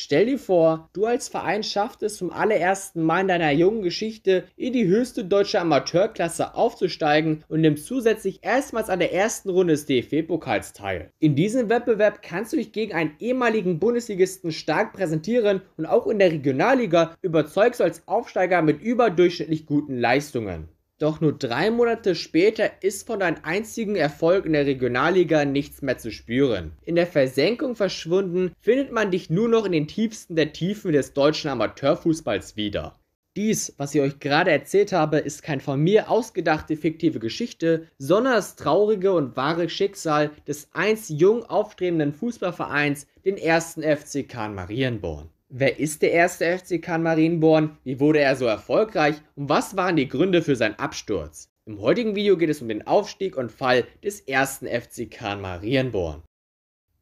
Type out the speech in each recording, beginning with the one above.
Stell dir vor, du als Verein schaffst es zum allerersten Mal in deiner jungen Geschichte in die höchste deutsche Amateurklasse aufzusteigen und nimmst zusätzlich erstmals an der ersten Runde des DFB-Pokals teil. In diesem Wettbewerb kannst du dich gegen einen ehemaligen Bundesligisten stark präsentieren und auch in der Regionalliga überzeugst du als Aufsteiger mit überdurchschnittlich guten Leistungen. Doch nur drei Monate später ist von deinem einzigen Erfolg in der Regionalliga nichts mehr zu spüren. In der Versenkung verschwunden, findet man dich nur noch in den tiefsten der Tiefen des deutschen Amateurfußballs wieder. Dies, was ich euch gerade erzählt habe, ist kein von mir ausgedachte fiktive Geschichte, sondern das traurige und wahre Schicksal des einst jung aufstrebenden Fußballvereins, den ersten FC Kahn Marienborn. Wer ist der erste FCK Marienborn? Wie wurde er so erfolgreich? Und was waren die Gründe für seinen Absturz? Im heutigen Video geht es um den Aufstieg und Fall des ersten FCK Marienborn.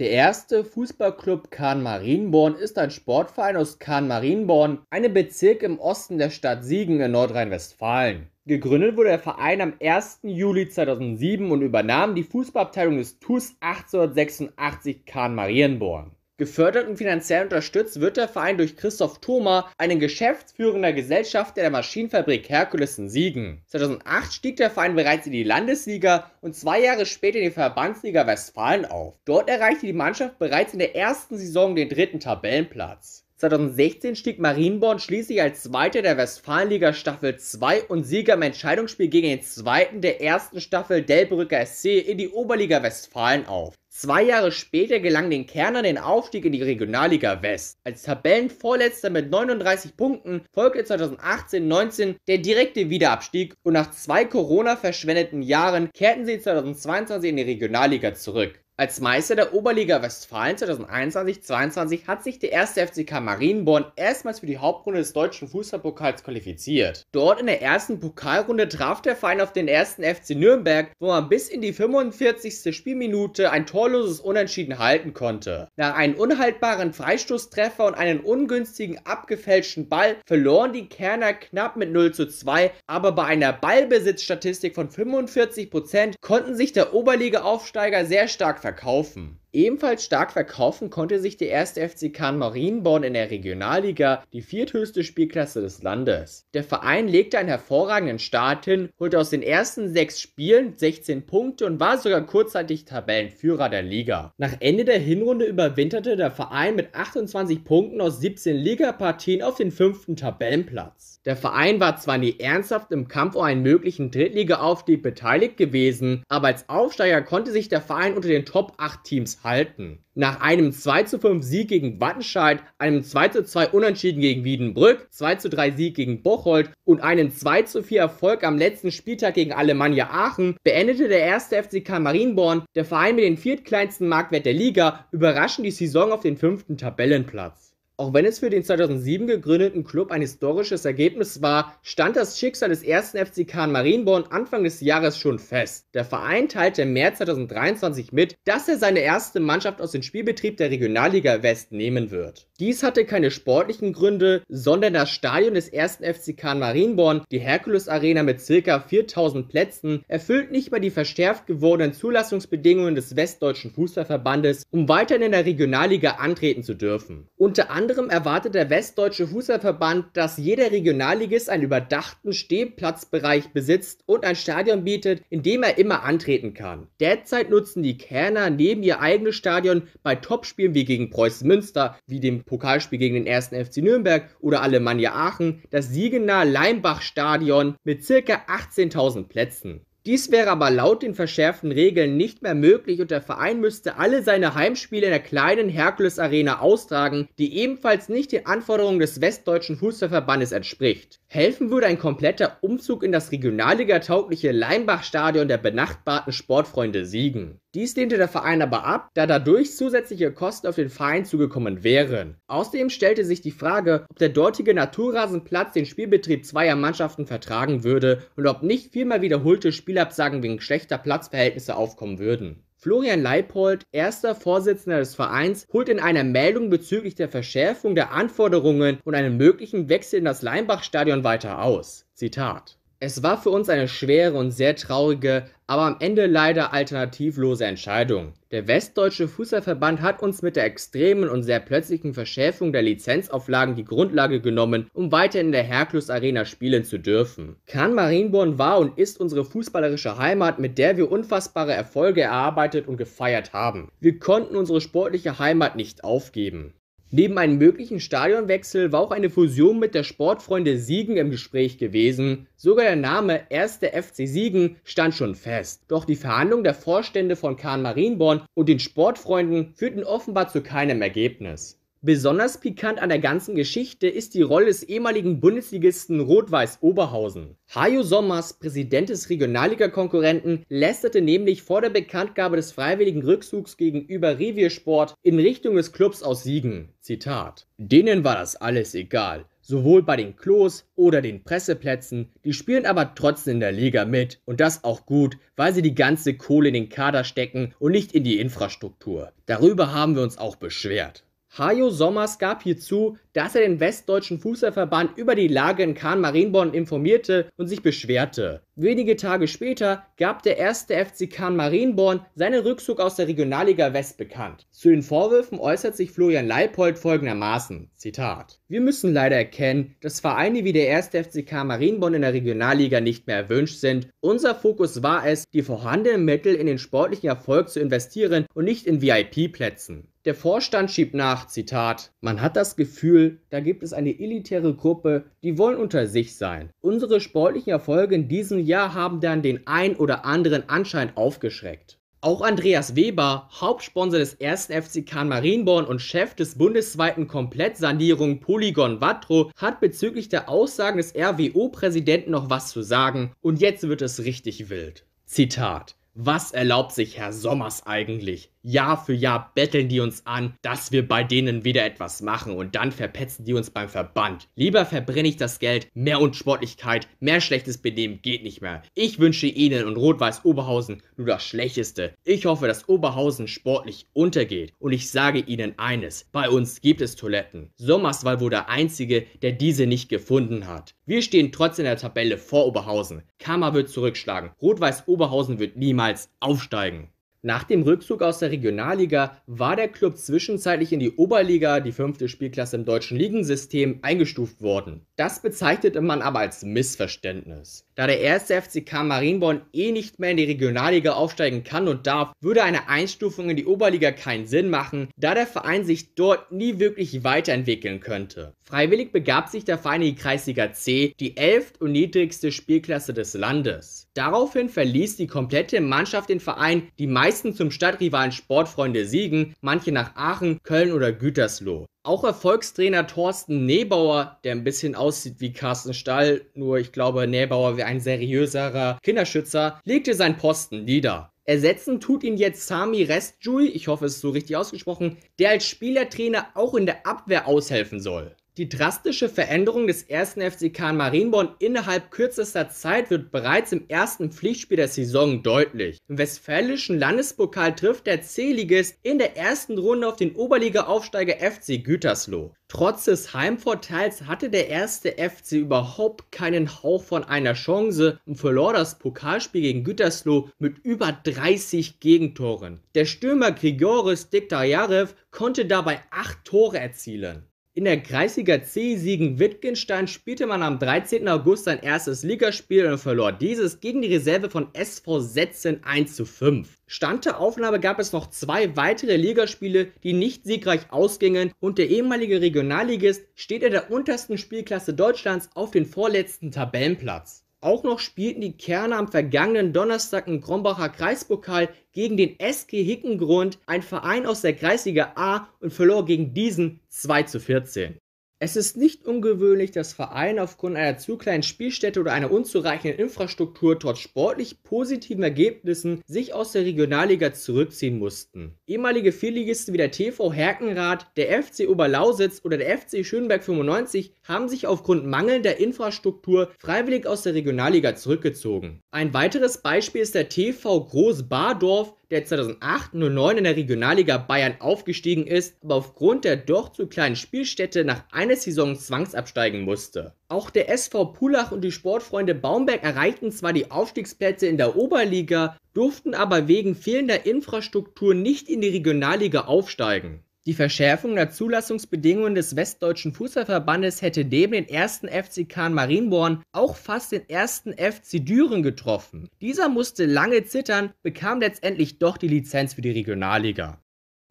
Der erste Fußballclub Kahn Marienborn ist ein Sportverein aus Kahn Marienborn, einem Bezirk im Osten der Stadt Siegen in Nordrhein-Westfalen. Gegründet wurde der Verein am 1. Juli 2007 und übernahm die Fußballabteilung des TuS 1886 Kahn Marienborn. Gefördert und finanziell unterstützt wird der Verein durch Christoph Thoma, einen geschäftsführender Gesellschafter der Maschinenfabrik Herkules in Siegen. 2008 stieg der Verein bereits in die Landesliga und zwei Jahre später in die Verbandsliga Westfalen auf. Dort erreichte die Mannschaft bereits in der ersten Saison den dritten Tabellenplatz. 2016 stieg Marienborn schließlich als Zweiter der Westfalenliga Staffel 2 und Sieger im Entscheidungsspiel gegen den Zweiten der ersten Staffel Delbrücker SC in die Oberliga Westfalen auf. Zwei Jahre später gelang den Kernern den Aufstieg in die Regionalliga West. Als Tabellenvorletzter mit 39 Punkten folgte 2018-19 der direkte Wiederabstieg und nach zwei Corona-verschwendeten Jahren kehrten sie 2022 in die Regionalliga zurück. Als Meister der Oberliga Westfalen 2021-22 hat sich der erste FCK Marienborn erstmals für die Hauptrunde des deutschen Fußballpokals qualifiziert. Dort in der ersten Pokalrunde traf der Verein auf den ersten FC Nürnberg, wo man bis in die 45. Spielminute ein torloses Unentschieden halten konnte. Nach einem unhaltbaren Freistoßtreffer und einem ungünstigen abgefälschten Ball verloren die Kerner knapp mit 0 zu 2, aber bei einer Ballbesitzstatistik von 45% Prozent konnten sich der Oberliga-Aufsteiger sehr stark verkaufen. Ebenfalls stark verkaufen konnte sich der erste FC Kahn Marienborn in der Regionalliga, die vierthöchste Spielklasse des Landes. Der Verein legte einen hervorragenden Start hin, holte aus den ersten sechs Spielen 16 Punkte und war sogar kurzzeitig Tabellenführer der Liga. Nach Ende der Hinrunde überwinterte der Verein mit 28 Punkten aus 17 Ligapartien auf den fünften Tabellenplatz. Der Verein war zwar nie ernsthaft im Kampf um einen möglichen Drittligaaufstieg beteiligt gewesen, aber als Aufsteiger konnte sich der Verein unter den Top 8 Teams halten. Nach einem 2 zu 5 Sieg gegen Wattenscheid, einem 2 zu 2 Unentschieden gegen Wiedenbrück, 2 zu 3 Sieg gegen Bocholt und einem 2 zu 4 Erfolg am letzten Spieltag gegen Alemannia Aachen beendete der erste FCK Marienborn, der Verein mit dem viertkleinsten Marktwert der Liga, überraschend die Saison auf den fünften Tabellenplatz. Auch wenn es für den 2007 gegründeten Club ein historisches Ergebnis war, stand das Schicksal des ersten FC Kahn Marienborn Anfang des Jahres schon fest. Der Verein teilte im März 2023 mit, dass er seine erste Mannschaft aus dem Spielbetrieb der Regionalliga West nehmen wird. Dies hatte keine sportlichen Gründe, sondern das Stadion des ersten FC Kahn Marienborn, die Herkules Arena mit ca. 4000 Plätzen, erfüllt nicht mehr die verstärkt gewordenen Zulassungsbedingungen des Westdeutschen Fußballverbandes, um weiterhin in der Regionalliga antreten zu dürfen. Unter anderem anderem erwartet der Westdeutsche Fußballverband, dass jeder Regionalligist einen überdachten Stehplatzbereich besitzt und ein Stadion bietet, in dem er immer antreten kann. Derzeit nutzen die Kerner neben ihr eigenes Stadion bei Topspielen wie gegen Preußen Münster, wie dem Pokalspiel gegen den 1. FC Nürnberg oder Alemannia Aachen das Siegener Leimbach Stadion mit ca. 18.000 Plätzen. Dies wäre aber laut den verschärften Regeln nicht mehr möglich und der Verein müsste alle seine Heimspiele in der kleinen Herkules Arena austragen, die ebenfalls nicht den Anforderungen des Westdeutschen Fußballverbandes entspricht Helfen würde ein kompletter Umzug in das regionalligataugliche Leimbach-Stadion der benachbarten Sportfreunde Siegen. Dies lehnte der Verein aber ab, da dadurch zusätzliche Kosten auf den Verein zugekommen wären. Außerdem stellte sich die Frage, ob der dortige Naturrasenplatz den Spielbetrieb zweier Mannschaften vertragen würde und ob nicht vielmehr wiederholte Spielabsagen wegen schlechter Platzverhältnisse aufkommen würden. Florian Leipold, erster Vorsitzender des Vereins, holt in einer Meldung bezüglich der Verschärfung der Anforderungen und einem möglichen Wechsel in das Leimbach-Stadion weiter aus. Zitat es war für uns eine schwere und sehr traurige, aber am Ende leider alternativlose Entscheidung. Der Westdeutsche Fußballverband hat uns mit der extremen und sehr plötzlichen Verschärfung der Lizenzauflagen die Grundlage genommen, um weiter in der Herklus Arena spielen zu dürfen. Kahn Marienborn war und ist unsere fußballerische Heimat, mit der wir unfassbare Erfolge erarbeitet und gefeiert haben. Wir konnten unsere sportliche Heimat nicht aufgeben. Neben einem möglichen Stadionwechsel war auch eine Fusion mit der Sportfreunde Siegen im Gespräch gewesen. Sogar der Name 1. FC Siegen stand schon fest. Doch die Verhandlungen der Vorstände von Kahn Marienborn und den Sportfreunden führten offenbar zu keinem Ergebnis. Besonders pikant an der ganzen Geschichte ist die Rolle des ehemaligen Bundesligisten Rot-Weiß Oberhausen. Hajo Sommers, Präsident des Regionalliga-Konkurrenten, lästerte nämlich vor der Bekanntgabe des freiwilligen Rückzugs gegenüber Reviersport in Richtung des Clubs aus Siegen. Zitat. Denen war das alles egal. Sowohl bei den Klos oder den Presseplätzen, die spielen aber trotzdem in der Liga mit und das auch gut, weil sie die ganze Kohle in den Kader stecken und nicht in die Infrastruktur. Darüber haben wir uns auch beschwert. Hajo Sommers gab hierzu, dass er den Westdeutschen Fußballverband über die Lage in Kahn-Marienborn informierte und sich beschwerte. Wenige Tage später gab der erste FC Kahn-Marienborn seinen Rückzug aus der Regionalliga West bekannt. Zu den Vorwürfen äußert sich Florian Leipold folgendermaßen: Zitat. Wir müssen leider erkennen, dass Vereine wie der erste FC Kahn-Marienborn in der Regionalliga nicht mehr erwünscht sind. Unser Fokus war es, die vorhandenen Mittel in den sportlichen Erfolg zu investieren und nicht in VIP-Plätzen. Der Vorstand schiebt nach, Zitat, man hat das Gefühl, da gibt es eine elitäre Gruppe, die wollen unter sich sein. Unsere sportlichen Erfolge in diesem Jahr haben dann den ein oder anderen anscheinend aufgeschreckt. Auch Andreas Weber, Hauptsponsor des 1. FC Kahn Marienborn und Chef des bundesweiten Komplettsanierung Polygon Vatro, hat bezüglich der Aussagen des RWO-Präsidenten noch was zu sagen und jetzt wird es richtig wild. Zitat was erlaubt sich Herr Sommers eigentlich? Jahr für Jahr betteln die uns an, dass wir bei denen wieder etwas machen und dann verpetzen die uns beim Verband. Lieber verbrenne ich das Geld, mehr Unsportlichkeit, mehr schlechtes Benehmen geht nicht mehr. Ich wünsche Ihnen und Rot-Weiß Oberhausen nur das Schlechteste. Ich hoffe, dass Oberhausen sportlich untergeht. Und ich sage Ihnen eines, bei uns gibt es Toiletten. Sommers war wohl der Einzige, der diese nicht gefunden hat. Wir stehen trotzdem in der Tabelle vor Oberhausen. Kammer wird zurückschlagen. Rot-Weiß Oberhausen wird niemals niemals aufsteigen. Nach dem Rückzug aus der Regionalliga war der Klub zwischenzeitlich in die Oberliga, die fünfte Spielklasse im deutschen Ligensystem, eingestuft worden. Das bezeichnete man aber als Missverständnis. Da der erste FCK Marienborn eh nicht mehr in die Regionalliga aufsteigen kann und darf, würde eine Einstufung in die Oberliga keinen Sinn machen, da der Verein sich dort nie wirklich weiterentwickeln könnte. Freiwillig begab sich der Verein in die Kreisliga C, die elft und niedrigste Spielklasse des Landes. Daraufhin verließ die komplette Mannschaft den Verein, die meisten meisten zum Stadtrivalen Sportfreunde Siegen, manche nach Aachen, Köln oder Gütersloh. Auch Erfolgstrainer Thorsten Nebauer, der ein bisschen aussieht wie Carsten Stall, nur ich glaube, Nebauer wäre ein seriöserer Kinderschützer, legte seinen Posten nieder. Ersetzen tut ihn jetzt Sami Restjui, ich hoffe es ist so richtig ausgesprochen, der als Spielertrainer auch in der Abwehr aushelfen soll. Die drastische Veränderung des ersten FC Kahn Marienborn innerhalb kürzester Zeit wird bereits im ersten Pflichtspiel der Saison deutlich. Im westfälischen Landespokal trifft der C-Ligist in der ersten Runde auf den Oberliga-Aufsteiger FC Gütersloh. Trotz des Heimvorteils hatte der erste FC überhaupt keinen Hauch von einer Chance und verlor das Pokalspiel gegen Gütersloh mit über 30 Gegentoren. Der Stürmer Grigoris Diktajarev konnte dabei 8 Tore erzielen. In der Kreisliga C Siegen-Wittgenstein spielte man am 13. August sein erstes Ligaspiel und verlor dieses gegen die Reserve von SV Setzen 1 zu 5. Stand der Aufnahme gab es noch zwei weitere Ligaspiele, die nicht siegreich ausgingen und der ehemalige Regionalligist steht in der untersten Spielklasse Deutschlands auf den vorletzten Tabellenplatz. Auch noch spielten die Kerne am vergangenen Donnerstag im Krombacher Kreispokal gegen den SG Hickengrund, ein Verein aus der Kreisliga A, und verlor gegen diesen 2 zu 14. Es ist nicht ungewöhnlich, dass Vereine aufgrund einer zu kleinen Spielstätte oder einer unzureichenden Infrastruktur trotz sportlich positiven Ergebnissen sich aus der Regionalliga zurückziehen mussten. Ehemalige Vierligisten wie der TV Herkenrath, der FC Oberlausitz oder der FC Schönberg 95 haben sich aufgrund mangelnder Infrastruktur freiwillig aus der Regionalliga zurückgezogen. Ein weiteres Beispiel ist der TV Groß Bardorf, der 2008-09 in der Regionalliga Bayern aufgestiegen ist, aber aufgrund der doch zu kleinen Spielstätte nach einer Saison zwangsabsteigen musste. Auch der SV Pulach und die Sportfreunde Baumberg erreichten zwar die Aufstiegsplätze in der Oberliga, durften aber wegen fehlender Infrastruktur nicht in die Regionalliga aufsteigen. Die Verschärfung der Zulassungsbedingungen des Westdeutschen Fußballverbandes hätte neben den ersten FC Kahn Marienborn auch fast den ersten FC Düren getroffen. Dieser musste lange zittern, bekam letztendlich doch die Lizenz für die Regionalliga.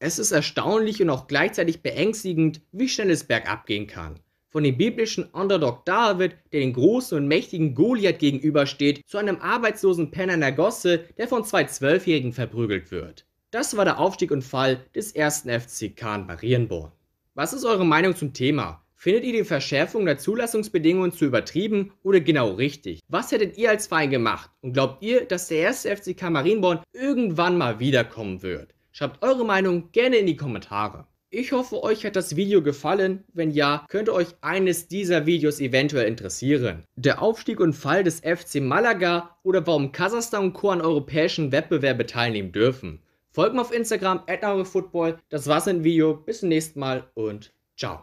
Es ist erstaunlich und auch gleichzeitig beängstigend, wie schnell es bergab gehen kann. Von dem biblischen Underdog David, der den großen und mächtigen Goliath gegenübersteht, zu einem arbeitslosen Penner in der Gosse, der von zwei Zwölfjährigen verprügelt wird. Das war der Aufstieg und Fall des ersten FC Kahn Marienborn. Was ist eure Meinung zum Thema? Findet ihr die Verschärfung der Zulassungsbedingungen zu übertrieben oder genau richtig? Was hättet ihr als Verein gemacht? Und glaubt ihr, dass der erste FCK Marienborn irgendwann mal wiederkommen wird? Schreibt eure Meinung gerne in die Kommentare. Ich hoffe, euch hat das Video gefallen. Wenn ja, könnte euch eines dieser Videos eventuell interessieren. Der Aufstieg und Fall des FC Malaga oder warum Kasachstan und Co. an europäischen Wettbewerben teilnehmen dürfen. Folgt mir auf Instagram, at Das war's im Video. Bis zum nächsten Mal und ciao.